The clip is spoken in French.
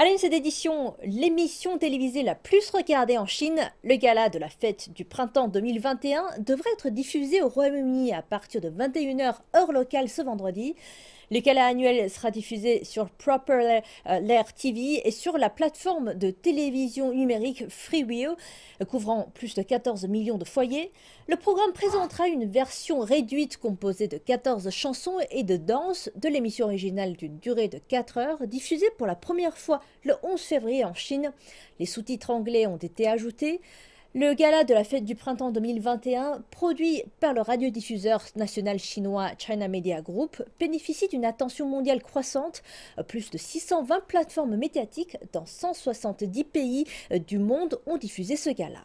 À la une cette édition, l'émission télévisée la plus regardée en Chine, le gala de la fête du printemps 2021, devrait être diffusé au Royaume-Uni à partir de 21h heure locale ce vendredi. Le annuel sera diffusé sur Proper Lair euh, TV et sur la plateforme de télévision numérique Freewheel, couvrant plus de 14 millions de foyers. Le programme présentera une version réduite composée de 14 chansons et de danses de l'émission originale d'une durée de 4 heures, diffusée pour la première fois le 11 février en Chine. Les sous-titres anglais ont été ajoutés. Le gala de la fête du printemps 2021, produit par le radiodiffuseur national chinois China Media Group, bénéficie d'une attention mondiale croissante, euh, plus de 620 plateformes médiatiques dans 170 pays euh, du monde ont diffusé ce gala.